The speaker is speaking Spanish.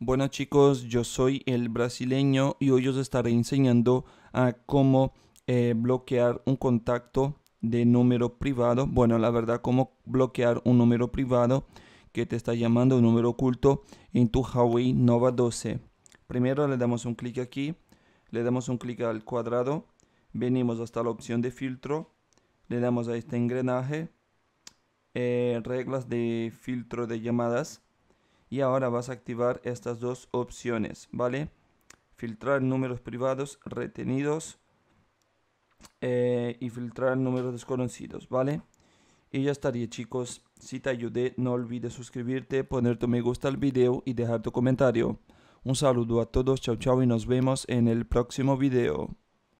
Bueno chicos, yo soy el brasileño y hoy os estaré enseñando a cómo eh, bloquear un contacto de número privado. Bueno, la verdad, cómo bloquear un número privado que te está llamando un número oculto en tu Huawei Nova 12. Primero le damos un clic aquí, le damos un clic al cuadrado, venimos hasta la opción de filtro, le damos a este engranaje, eh, reglas de filtro de llamadas y ahora vas a activar estas dos opciones, ¿vale? Filtrar números privados retenidos eh, y filtrar números desconocidos, ¿vale? Y ya estaría chicos, si te ayudé no olvides suscribirte, poner tu me gusta al video y dejar tu comentario. Un saludo a todos, chao chao y nos vemos en el próximo video.